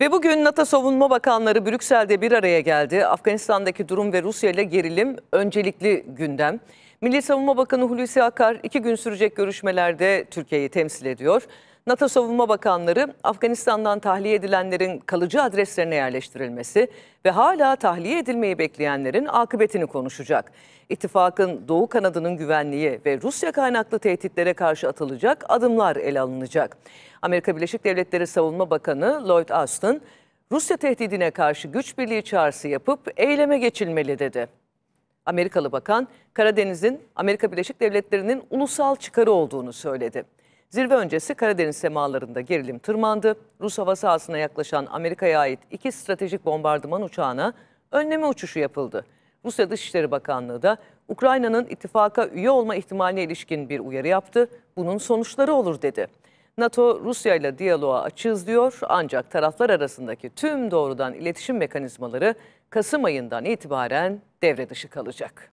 Ve bugün NATO Savunma Bakanları Brüksel'de bir araya geldi. Afganistan'daki durum ve Rusya ile gerilim öncelikli gündem. Milli Savunma Bakanı Hulusi Akar iki gün sürecek görüşmelerde Türkiye'yi temsil ediyor. NATO Savunma Bakanları Afganistan'dan tahliye edilenlerin kalıcı adreslerine yerleştirilmesi ve hala tahliye edilmeyi bekleyenlerin akıbetini konuşacak. İttifakın Doğu kanadının güvenliği ve Rusya kaynaklı tehditlere karşı atılacak adımlar ele alınacak. Amerika Birleşik Devletleri Savunma Bakanı Lloyd Austin, Rusya tehdidine karşı güç birliği çağrısı yapıp eyleme geçilmeli dedi. Amerikalı bakan Karadeniz'in Amerika Birleşik Devletleri'nin ulusal çıkarı olduğunu söyledi. Zirve öncesi Karadeniz semalarında gerilim tırmandı. Rus hava sahasına yaklaşan Amerika'ya ait iki stratejik bombardıman uçağına önleme uçuşu yapıldı. Rusya Dışişleri Bakanlığı da Ukrayna'nın ittifaka üye olma ihtimaline ilişkin bir uyarı yaptı. Bunun sonuçları olur dedi. NATO Rusya ile diyaloğa açığız diyor ancak taraflar arasındaki tüm doğrudan iletişim mekanizmaları Kasım ayından itibaren devre dışı kalacak.